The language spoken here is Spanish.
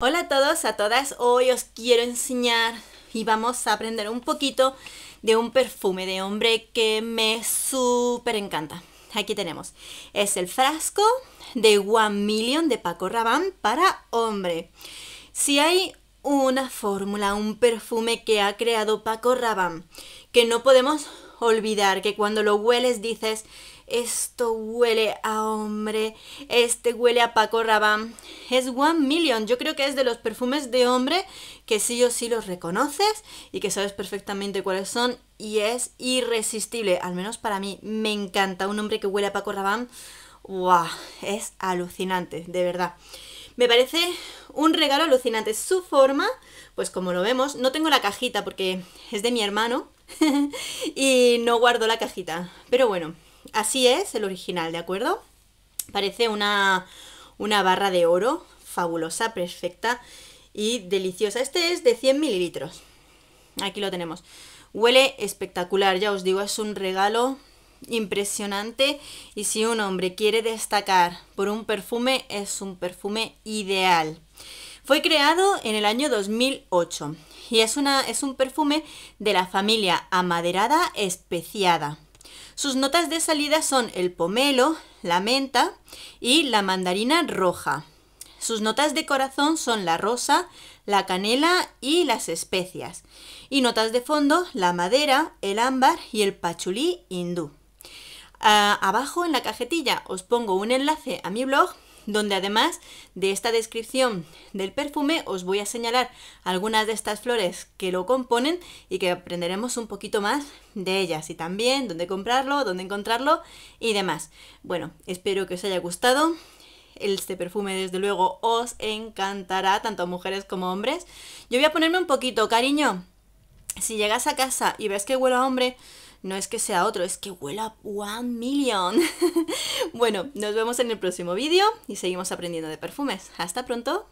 Hola a todos, a todas. Hoy os quiero enseñar y vamos a aprender un poquito de un perfume de hombre que me súper encanta. Aquí tenemos. Es el frasco de One Million de Paco Rabanne para hombre. Si hay una fórmula, un perfume que ha creado Paco Rabanne, que no podemos olvidar, que cuando lo hueles dices, esto huele a hombre. Este huele a Paco Rabanne. Es One Million. Yo creo que es de los perfumes de hombre que sí o sí los reconoces y que sabes perfectamente cuáles son. Y es irresistible. Al menos para mí. Me encanta. Un hombre que huele a Paco Rabanne. ¡Wow! Es alucinante, de verdad. Me parece un regalo alucinante. Su forma, pues como lo vemos, no tengo la cajita porque es de mi hermano y no guardo la cajita. Pero bueno, Así es el original, ¿de acuerdo? Parece una, una barra de oro, fabulosa, perfecta y deliciosa. Este es de 100 mililitros. Aquí lo tenemos. Huele espectacular, ya os digo, es un regalo impresionante y si un hombre quiere destacar por un perfume, es un perfume ideal. Fue creado en el año 2008 y es, una, es un perfume de la familia amaderada especiada. Sus notas de salida son el pomelo, la menta y la mandarina roja. Sus notas de corazón son la rosa, la canela y las especias. Y notas de fondo, la madera, el ámbar y el pachulí hindú. Ah, abajo en la cajetilla os pongo un enlace a mi blog donde además de esta descripción del perfume os voy a señalar algunas de estas flores que lo componen y que aprenderemos un poquito más de ellas y también dónde comprarlo, dónde encontrarlo y demás. Bueno, espero que os haya gustado. Este perfume desde luego os encantará, tanto a mujeres como hombres. Yo voy a ponerme un poquito, cariño. Si llegas a casa y ves que huele a hombre, no es que sea otro, es que huela one million. bueno, nos vemos en el próximo vídeo y seguimos aprendiendo de perfumes. Hasta pronto.